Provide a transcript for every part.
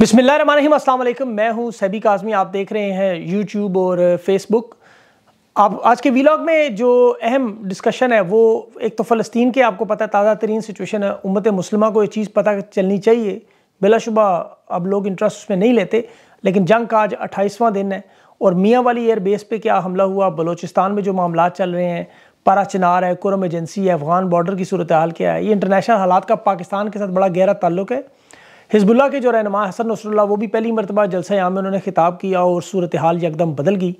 बिसमीम असल मैं हूँ सभी काजमी आप देख रहे हैं यूट्यूब और फेसबुक आप आज के वीलॉग में जो अहम डिस्कशन है वो एक तो फ़लस्तीन के आपको पता है ताज़ा तरीन सिचुएशन है उम्मत मुसलमा को ये चीज़ पता चलनी चाहिए बिलाशुबा अब लोग इंटरेस्ट उसमें नहीं लेते लेकिन जंग का आज अट्ठाईसवां दिन है और मियाँ वाली एयरबेस पर क्या हमला हुआ बलोचिस्तान में जो मामला चल रहे हैं पारा चिनार है कुरम एजेंसी है अफगान बॉर्डर की सूरत हाल क्या है ये इंटरनेशनल हालात का पाकिस्तान के साथ बड़ा गहरा ताल्लुक है हिजबुल्ला के जो रहनमा हसन नसरुल्ला वो भी पहली मरतबा जलसा यहाँ में उन्होंने खिताब किया और सूरत हाल यकदम बदल गई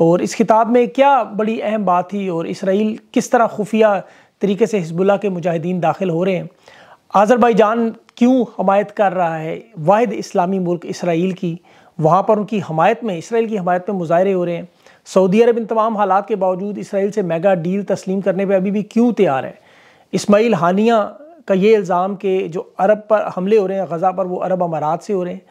और इस खिताब में क्या बड़ी अहम बात थी और इसराइल किस तरह खुफिया तरीके से हिजबुल्ला के मुजाहिदीन दाखिल हो रहे हैं आज़रबाईजान क्यों हमायत कर रहा है वाद इस्लामी मुल्क इसराइल की वहाँ पर उनकी हमायत में इसराइल की हमायत में मुजाहरे हो रहे हैं सऊदी अरब इन तमाम हालात के बावजूद इसराइल से मेगा डील तस्लीम करने पर अभी भी क्यों तैयार है इसमाइल हानिया का ये इल्ज़ाम कि जो अरब पर हमले हो रहे हैं गज़ा पर वो अरब अमारात से हो रहे हैं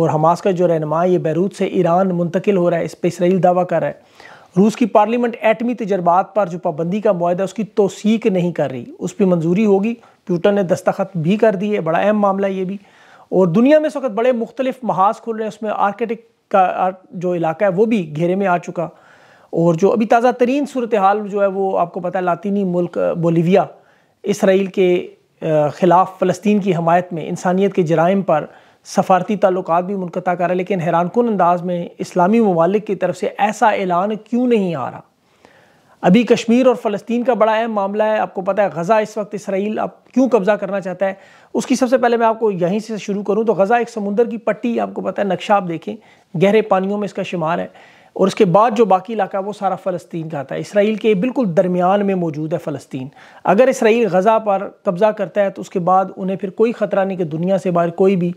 और हमास का जो रहनमा ये बैरूत से ईरान मुंतकिल हो रहा है इस पर इसराइल दावा कर रहा है रूस की पार्लियामेंट एटमी तजर्बात पर जो पाबंदी का माह उसकी तोसीक नहीं कर रही उस पर मंजूरी होगी प्यूटन ने दस्तखत भी कर दिए बड़ा अहम मामला ये भी और दुनिया में इस वक्त बड़े मुख्तलिफ महाज खुल रहे हैं उसमें आर्कटिक का जो इलाका है वो भी घेरे में आ चुका और जो अभी ताज़ा तरीन सूरत हाल जो है वो आपको पता है लातीनी मुल्क बोलीविया इसराइल के ख़िलाफ़ फ़लस्तीन की हमायत में इंसानियत के जराइम पर सफारती ताल्लुक भी मुनता करा लेकिन हैरान कन अंदाज में इस्लामी ममालिक की तरफ से ऐसा ऐलान क्यों नहीं आ रहा अभी कश्मीर और फ़लस्तीन का बड़ा अहम मामला है आपको पता है गज़ा इस वक्त इसराइल अब क्यों कब्ज़ा करना चाहता है उसकी सबसे पहले मैं आपको यहीं से शुरू करूँ तो गज़ा एक समुंदर की पट्टी आपको पता है नक्शा आप देखें गहरे पानियों में इसका शुमार है और उसके बाद जो बाकी इलाका वो सारा फ़लस्तीन का आता है इसराइल के बिल्कुल दरमियान में मौजूद है फ़लस्तीन अगर इसराइल गज़ा पर कब्ज़ा करता है तो उसके बाद उन्हें फिर कोई ख़तरा नहीं कि दुनिया से बाहर कोई भी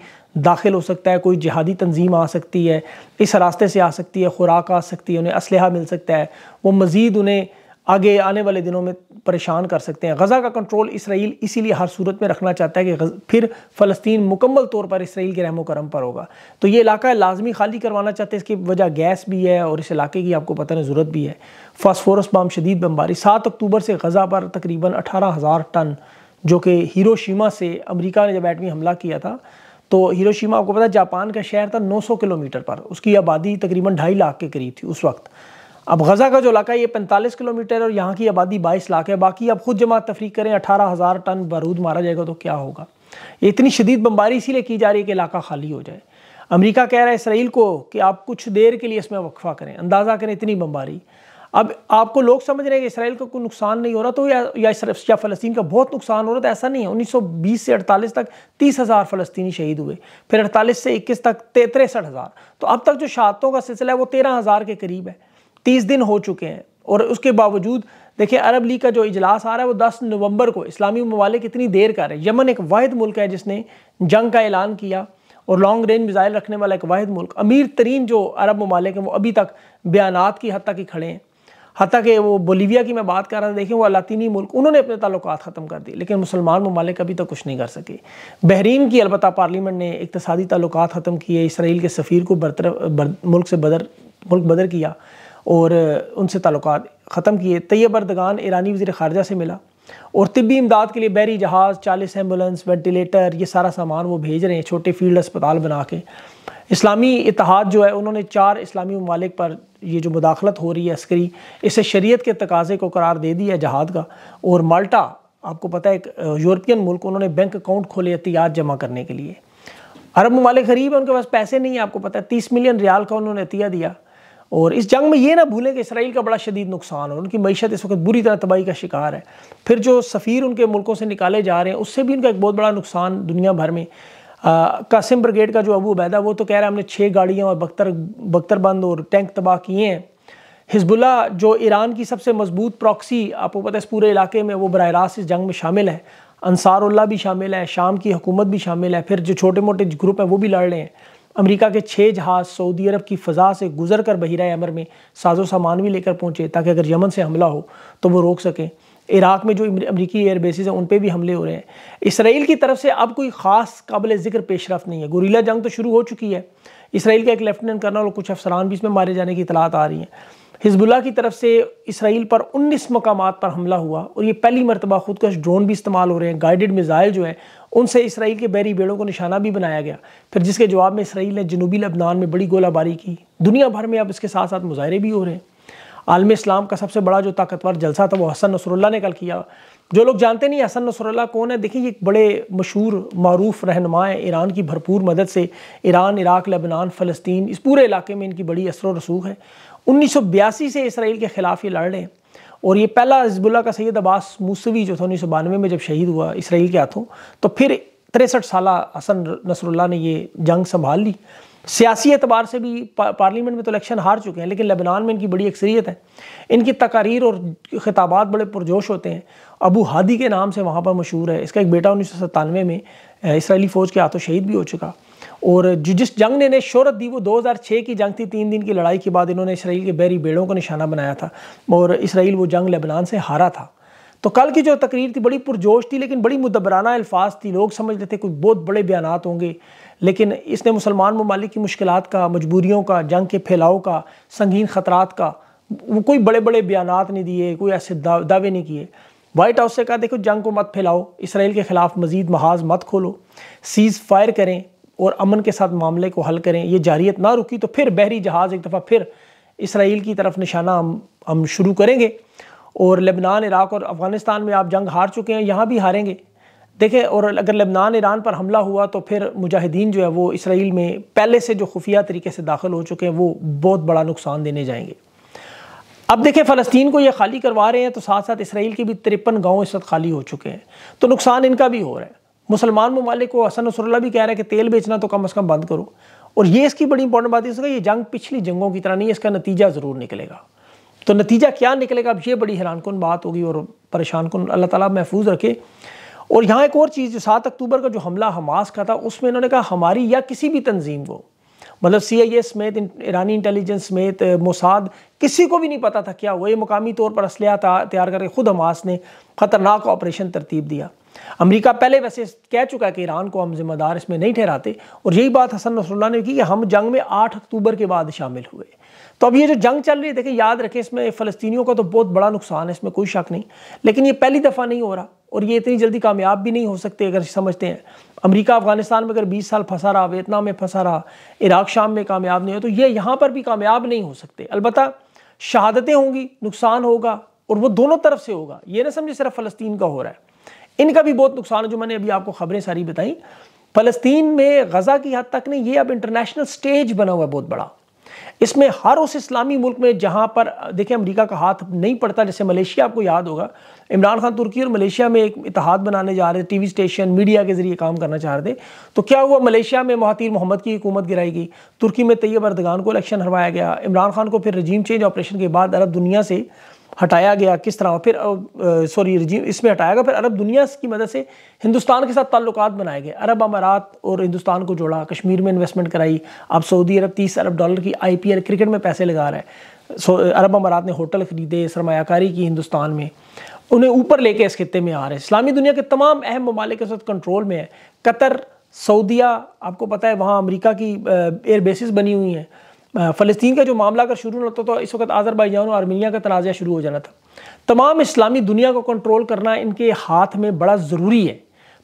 दाखिल हो सकता है कोई जिहादी तंजीम आ सकती है इस रास्ते से आ सकती है खुराक आ सकती है उन्हें इसलह मिल सकता है वो मज़ीद उन्हें आगे आने वाले दिनों में परेशान कर सकते हैं गज़ा का कंट्रोल इसराइल इसीलिए हर सूरत में रखना चाहता है कि फिर फ़लस्तीन मुकम्मल तौर पर इसराइल के रहमो करम पर होगा तो ये इलाका लाजमी खाली करवाना चाहते हैं इसकी वजह गैस भी है और इस इलाके की आपको पता नहीं ज़रूरत भी है फॉसफोरस बम शदीद बमबारी सात अक्टूबर से गज़ा पर तकरीबन अठारह हज़ार टन जो कि हिरोशीमा से अमरीका ने जब एटमी हमला किया था तो हिरोशीमा आपको पता है जापान का शहर था 900 किलोमीटर पर उसकी आबादी तकरीबन ढाई लाख के करीब थी उस वक्त अब गज़ा का जो इलाका है ये पैंतालीस किलोमीटर और यहाँ की आबादी बाईस लाख है बाकी अब खुद जमात तफरी करें अठारह हज़ार टन बारूद मारा जाएगा तो क्या होगा ये इतनी शदीद बम्बारी इसीलिए की जा रही है कि इलाका खाली हो जाए अमेरिका कह रहा है इसराइल को कि आप कुछ देर के लिए इसमें वक्फा करें अंदाज़ा करें इतनी बम्बारी अब आपको लोग समझ रहे हैं कि इसराइल का कोई नुकसान नहीं हो रहा तो या या, या फ़लस्तीन का बहुत नुकसान हो रहा था तो ऐसा नहीं है 1920 से 48 तक तीस हज़ार फ़लस्तनी शहीद हुए फिर 48 से 21 तक तिरसठ हज़ार तो अब तक जो शहादतों का सिलसिला है वो तेरह हज़ार के करीब है तीस दिन हो चुके हैं और उसके बावजूद देखिए अरब लीग का जो इजलास आ रहा है वो 10 नवंबर को इस्लामी ममालिक इतनी देर का हैं यमन एक वाद मुल्क है जिसने जंग का ऐलान किया और लॉन्ग रेंज मिज़ाइल रखने वाला एक वाद मुल्क अमीर तरीन जो अरब ममालिक हैं वो अभी तक बयान की हद तक ही खड़े हैं हती कि वो बोलीविया की मैं बात कर रहा था देखें वो लातीनी मुल्क उन्होंने अपने ताल्लुक ख़त्म कर दिए लेकिन मुसलमान ममालिक अभी तक तो कुछ नहीं कर सके बहरीन की अलबत् पार्लियामेंट ने इकतदी ताल्लुक ख़त्म किए इसराइल के सफ़ीर को बरतर बर, मुल्क से बदर मुल्क बदर किया और उनसे ताल्लुक ख़त्म किए तैयब अरदगान ईरानी वज़ी ख़ारजा से मिला और तबी इमदाद के लिए बैरी जहाज़ चालीस एम्बुलेंस वेंटिलेटर ये सारा सामान वो भेज रहे हैं छोटे फील्ड अस्पताल बना के इस्लामी इतिहाद जो है उन्होंने चार इस्लामी ममालिक पर ये जो मुदाखलत हो रही है अस्करी इसे शरीयत के तकाजे को करार दे दिया जहाद का और माल्टा आपको पता है एक यूरोपियन मुल्क उन्होंने बैंक अकाउंट खोले एहतियात जमा करने के लिए अरब ममालिक गरीब है उनके पास पैसे नहीं है आपको पता है तीस मिलियन रियाल का उन्होंने अतिया दिया और इस जंग में ये ना भूलें कि इसराइल का बड़ा शदीद नुकसान है उनकी मीशत इस वक्त बुरी तरह तबाही का शिकार है फिर जो सफ़ीर उनके मुल्कों से निकाले जा रहे हैं उससे भी उनका एक बहुत बड़ा नुकसान दुनिया भर में कासिम ब्रिगेड का जो अबू अबैदा वो तो कह रहा है हमने छः गाड़ियाँ और बख्तर बख्तरबंद और टैंक तबाह किए हैं हिजबुल्ला जो ईरान की सबसे मजबूत प्रॉक्सी आपको पता है इस पूरे इलाके में वो बरह रास्त इस जंग में शामिल है अनसारुल्ला भी शामिल है शाम की हुकूमत भी शामिल है फिर जो छोटे मोटे ग्रुप हैं वो भी लड़ रहे हैं अमेरिका के छः जहाज़ सऊदी अरब की फ़जा से गुजर कर बहिरा अमर में साजो सामान भी लेकर पहुँचे ताकि अगर यमन से हमला हो तो वो रोक सकें इराक़ में जो अमरीकी एयर बेसिस हैं उन पर भी हमले हो रहे हैं इसराइल की तरफ से अब कोई ख़ास काबिल ज़िक्र पेशरफ नहीं है गुरीला जंग तो शुरू हो चुकी है इसराइल का एक लेफ्टिनेंट कर्नल और कुछ अफसरान भी इसमें मारे जाने की इतलात आ रही हैं हिजबुल्ला की तरफ से इसराइल पर 19 मकाम पर हमला हुआ और ये पहली मरतबा खुदकश ड्रोन भी इस्तेमाल हो रहे हैं गाइडेड मिज़ाइल जो है उनसे इसराइल के बैरी बेड़ों को निशाना भी बनाया गया फिर जिसके जवाब में इसराइल ने जनूबी लबनान में बड़ी गोलाबारी की दुनिया भर में अब इसके साथ साथ मुजाहरे भी हो रहे हैं आलम इस्लाम का सबसे बड़ा जो ताकतवर जलसा था वो हसन नसरुल्ला ने कल किया जो लोग जानते नहीं हसन नसरुल्ला कौन है देखिए ये बड़े मशहूर मरूफ रहनमा है ईरान की भरपूर मदद से ईरान इराक लेबनान फ़लस्तीन इस पूरे इलाके में इनकी बड़ी असर रसूख है उन्नीस सौ बयासी से इसराइल के ख़िलाफ़ ये लड़ रहे हैं और ये पहला हिजबुल्ला का सैयद अब्बास मूसवी जो था उन्नीस में जब शहीद हुआ इसराइल के हाथों तो फिर तिरसठ साल हसन नसरुल्ला ने ये जंग संभाल ली सियासी एतबार से भी पा, पार्लियामेंट में तो इलेक्शन हार चुके हैं लेकिन लेबनान में इनकी बड़ी अक्सरियत है इनकी तकारीर और खिताबात बड़े पुरजोश होते हैं अबू हादी के नाम से वहाँ पर मशहूर है इसका एक बेटा उन्नीस सौ सत्तानवे में इसराइली फ़ौज के हाथों शहीद भी हो चुका और जो जिस जंग ने इन्हें शहरत दी वो 2006 की जंग थी तीन दिन की लड़ाई के बाद इन्होंने इसराइल के बैरी बेड़ों को निशाना बनाया था और इसराइल वो जंग लेबनान से हारा था तो कल की जो तकरीर थी बड़ी पुरजोश थी लेकिन बड़ी मुदबराना अल्फाज थी लोग समझ थे कुछ बहुत बड़े बयान होंगे लेकिन इसने मुसलमान ममालिक की मुश्किल का मजबूरियों का जंग के फैलाव का संगीन ख़तरात का वो कोई बड़े बड़े बयान नहीं दिए कोई ऐसे दावे नहीं किए वाइट हाउस से कहा देखो जंग को मत फैलाओ इसराइल के ख़िलाफ़ मज़ीद महाज मत खोलो सीज़ फायर करें और अमन के साथ मामले को हल करें ये जारियत ना रुकी तो फिर बहरी जहाज़ एक दफ़ा फिर इसराइल की तरफ निशाना हम हम शुरू करेंगे और लेबनान इराक़ और अफ़गानिस्तान में आप जंग हार चुके हैं यहाँ भी हारेंगे देखें और अगर लेबनान ईरान पर हमला हुआ तो फिर मुजाहिदीन जो है वो इसराइल में पहले से जो खुफिया तरीके से दाखिल हो चुके हैं वो बहुत बड़ा नुकसान देने जाएंगे अब देखें फ़लस्तीन को ये खाली करवा रहे हैं तो साथ साथ इसराइल के भी तिरपन गाँव इस वक्त खाली हो चुके हैं तो नुकसान इनका भी हो रहा है मुसलमान ममालिक को हसन नसरुल्ला भी कह रहा है कि तेल बेचना तो कम अज़ कम बंद करो और ये इसकी बड़ी इंपॉर्टेंट बात इसका ये जंग पिछली जंगों की तरह नहीं है इसका नतीजा ज़रूर निकलेगा तो नतीजा क्या निकलेगा अब ये बड़ी हैरान कन बात होगी और परेशान कन अल्लाह ताला महफूज रखे और यहाँ एक और चीज़ जो सात अक्टूबर का जो हमला हमास का था उसमें इन्होंने कहा हमारी या किसी भी तंजीम को मतलब सी आई ए समेत ईरानी इंटेलिजेंस समेत मोसाद किसी को भी नहीं पता था क्या हुआ ये मुकामी तौर पर असलिया तैयार करके ख़ुद हमास ने ख़तरनाक ऑपरेशन तरतीब दिया अमेरिका पहले वैसे कह चुका है कि ईरान को हम जिम्मेदार इसमें नहीं ठहराते और यही बात हसन नसरुल्ला ने की कि हम जंग में 8 अक्टूबर के बाद शामिल हुए तो अब ये जो जंग चल रही है देखिए याद रखें इसमें फ़लस्तियों का तो बहुत बड़ा नुकसान है इसमें कोई शक नहीं लेकिन ये पहली दफ़ा नहीं हो रहा और ये इतनी जल्दी कामयाब भी नहीं हो सकते अगर समझते हैं अमेरिका अफगानिस्तान में अगर 20 साल फंसा रहा वियतनाम में फंसा रहा इराक शाम में कामयाब नहीं हो तो ये यहाँ पर भी कामयाब नहीं हो सकते अलबत् शहादतें होंगी नुकसान होगा और वो दोनों तरफ से होगा ये ना समझे सिर्फ फ़लस्तीन का हो रहा है इनका भी बहुत नुकसान है जो मैंने अभी आपको खबरें सारी बताई फ़लस्तीन में गज़ा की हद तक नहीं ये अब इंटरनेशनल स्टेज बना हुआ है बहुत बड़ा इसमें हर उस इस्लामी मुल्क में जहां पर देखिए अमेरिका का हाथ नहीं पड़ता जैसे मलेशिया आपको याद होगा इमरान खान तुर्की और मलेशिया में एक इतिहाद बनाने जा रहे थे टीवी स्टेशन मीडिया के ज़रिए काम करना चाह रहे थे तो क्या हुआ मलेशिया में महातिर मोहम्मद की हुकूमत गिराई गई तुर्की में तैयब अरदगान को इलेक्शन हरवाया गया इमरान खान को फिर रजीम चेंज ऑपरेशन के बाद अरब दुनिया से हटाया गया किस तरह फिर सॉरी रजीम इसमें हटाया गया फिर अरब दुनिया की मदद से हिंदुस्तान के साथ ताल्लुक बनाए गए अरब अमारात और हिंदुस्तान को जोड़ा कश्मीर में इन्वेस्टमेंट कराई अब सऊदी अरब तीस अरब डॉलर की आई पी एल क्रिकेट में पैसे लगा रहा है सो अरब अमारात ने होटल ख़रीदे सरमाकारी की हिंदुस्तान में उन्हें ऊपर लेके इस खत्े में आ रहे हैं इस्लामी दुनिया के तमाम अहम ममालिक के साथ कंट्रोल में है कतर सऊदिया आपको पता है वहाँ अमेरिका की एयर बेसिस बनी हुई हैं फ़लस्तीन का जो मामला अगर शुरू होता तो इस वक्त आज़रबाईजान और आर्मीनिया का तनाज़ शुरू हो जाना था तमाम इस्लामी दुनिया को कंट्रोल करना इनके हाथ में बड़ा ज़रूरी है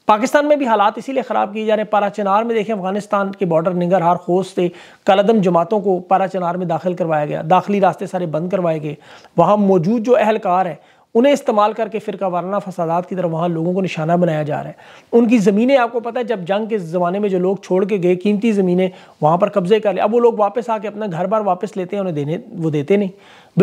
पाकिस्तान में भी हालात इसीलिए ख़राब किए जा रहे हैं पारा चिनार में देखें अफगानिस्तान के बॉर्डर निगर हार खोस से कलदम जमातों को पारा चिनार में दाखिल करवाया गया दाखिली रास्ते सारे बंद करवाए गए वहाँ मौजूद जो अहलकार हैं उन्हें इस्तेमाल करके फिर वारना फसादात की तरफ वहाँ लोगों को निशाना बनाया जा रहा है उनकी ज़मीनें आपको पता है जब जंग के ज़माने में जो लोग छोड़ के गए कीमती ज़मीनें वहाँ पर कब्ज़े कर ले अब वो लोग वापस आके अपना घर बार वापस लेते हैं उन्हें देने वो देते नहीं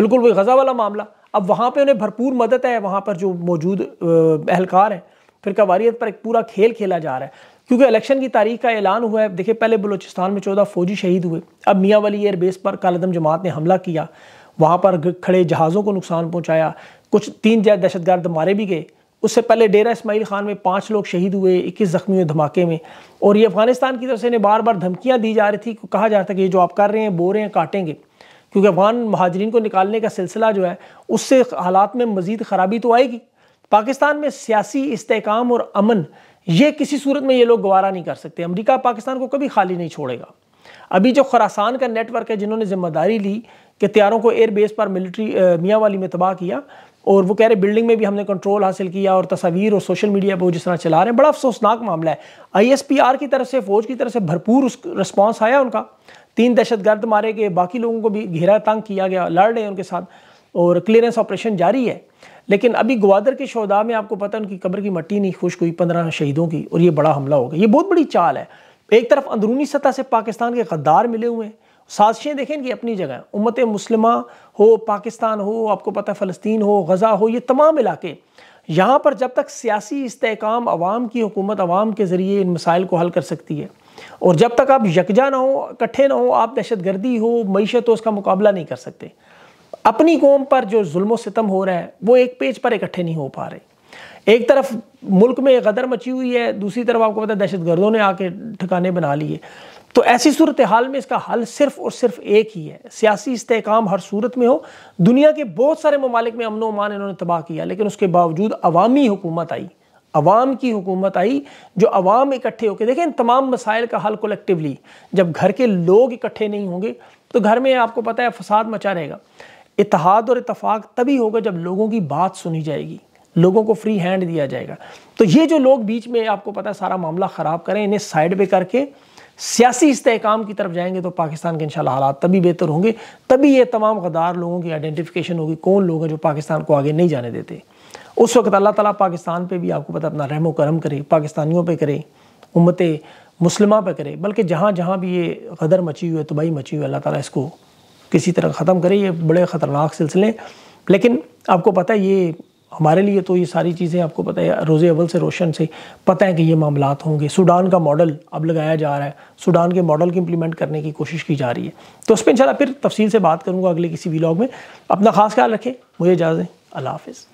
बिल्कुल वही गज़ा वाला मामला अब वहाँ पर उन्हें भरपूर मदद है वहाँ पर जो मौजूद अहलकार हैं फिर वारियत पर एक पूरा खेल खेला जा रहा है क्योंकि इलेक्शन की तारीख का ऐलान हुआ है देखिए पहले बलोचिस्तान में चौदह फौजी शहीद हुए अब मियाँ वाली एयरबेस पर कालदम जमात ने हमला किया वहाँ पर खड़े जहाज़ों को नुकसान पहुँचाया कुछ तीन दहशतगर्द तो मारे भी गए उससे पहले डेरा इसमाइल खान में पाँच लोग शहीद हुए इक्कीस जख्मी हुए धमाके में और ये अफगानिस्तान की तरफ से इन्हें बार बार धमकियाँ दी जा रही थी कहा जा रहा था कि ये जो आप कर रहे हैं बो रहे हैं काटेंगे क्योंकि अफगान महाजरीन को निकालने का सिलसिला जो है उससे हालात में मज़ीद ख़राबी तो आएगी पाकिस्तान में सियासी इसकाम और अमन ये किसी सूरत में ये लोग गवारा नहीं कर सकते अमरीका पाकिस्तान को कभी खाली नहीं छोड़ेगा अभी जो खरासान का नेटवर्क है जिन्होंने जिम्मेदारी ली कि त्यारों को एयरबेस पर मिलिट्री मियाँ वाली में तबाह किया और वो कह रहे बिल्डिंग में भी हमने कंट्रोल हासिल किया और तस्वीर और सोशल मीडिया पर वो जिस तरह चला रहे हैं बड़ा अफसोसनाक मामला है आईएसपीआर की तरफ से फौज की तरफ से भरपूर उस रिस्पॉन्स आया उनका तीन दहशत गर्द मारे गए बाकी लोगों को भी घेरा तंग किया गया लड़ रहे हैं उनके साथ और क्लियरेंस ऑपरेशन जारी है लेकिन अभी ग्वादर के शहदा में आपको पता उनकी कब्र की मट्टी नहीं खुश हुई पंद्रह शहीदों की और ये बड़ा हमला हो गया ये बहुत बड़ी चाल है एक तरफ अंदरूनी सतह से पाकिस्तान के गद्दार मिले हुए हैं साजिशें देखें कि अपनी जगह उम्मत मुस्लिम हो पाकिस्तान हो आपको पता है फ़लस्तीन हो गज़ा हो ये तमाम इलाके यहाँ पर जब तक सियासी इसकाम आवाम की हुकूमत आवाम के ज़रिए इन मसाइल को हल कर सकती है और जब तक आप यकजा ना हो इकट्ठे ना हो आप दहशत गर्दी हो मीशत हो उसका मुकाबला नहीं कर सकते अपनी कौम पर जो जुल्म सितम हो रहा है वो एक पेज पर इकट्ठे नहीं हो पा रहे एक तरफ मुल्क में गदर मची हुई है दूसरी तरफ आपको पता है दहशत गर्दों ने आके ठिकाने बना लिए तो ऐसी सूरत हाल में इसका हल सिर्फ और सिर्फ एक ही है सियासी इस्तेकाम हर सूरत में हो दुनिया के बहुत सारे ममालिक में अमन वमान इन्होंने तबाह किया लेकिन उसके बावजूद अवामी हुकूमत आई अवाम की हुकूमत आई जो अवाम इकट्ठे होकर देखें इन तमाम मसाइल का हल कोलेक्टिवली जब घर के लोग इकट्ठे नहीं होंगे तो घर में आपको पता है फसाद मचा रहेगा इतिहाद और इतफाक़ तभी होगा जब लोगों की बात सुनी जाएगी लोगों को फ्री हैंड दिया जाएगा तो ये जो लोग बीच में आपको पता है सारा मामला ख़राब करें इन्हें साइड पे करके सियासी इस्तेकाम की तरफ जाएंगे तो पाकिस्तान के इन हालात तभी बेहतर होंगे तभी ये तमाम गदार लोगों की आइडेंटिफिकेशन होगी कौन लोग हैं जो पाकिस्तान को आगे नहीं जाने देते उस वक्त अल्लाह ताला पाकिस्तान पे भी आपको पता अपना रहमो करम करे पाकिस्तानियों पे करे उम्मत मुसलमा पे करे बल्कि जहाँ जहाँ भी ये गदर मची हुई है तबाही मची हुई है अल्लाह तक इसको किसी तरह ख़त्म करे ये बड़े ख़तरनाक सिलसिले लेकिन आपको पता है ये हमारे लिए तो ये सारी चीज़ें आपको पता है रोज़े अवल से रोशन से पता है कि ये मामला होंगे सूडान का मॉडल अब लगाया जा रहा है सूडान के मॉडल को इम्प्लीमेंट करने की कोशिश की जा रही है तो उस पर इन फिर तफसील से बात करूँगा अगले किसी वीलॉग में अपना खास ख्याल रखें मुझे इजाज़ें अल्लाह हाफिज़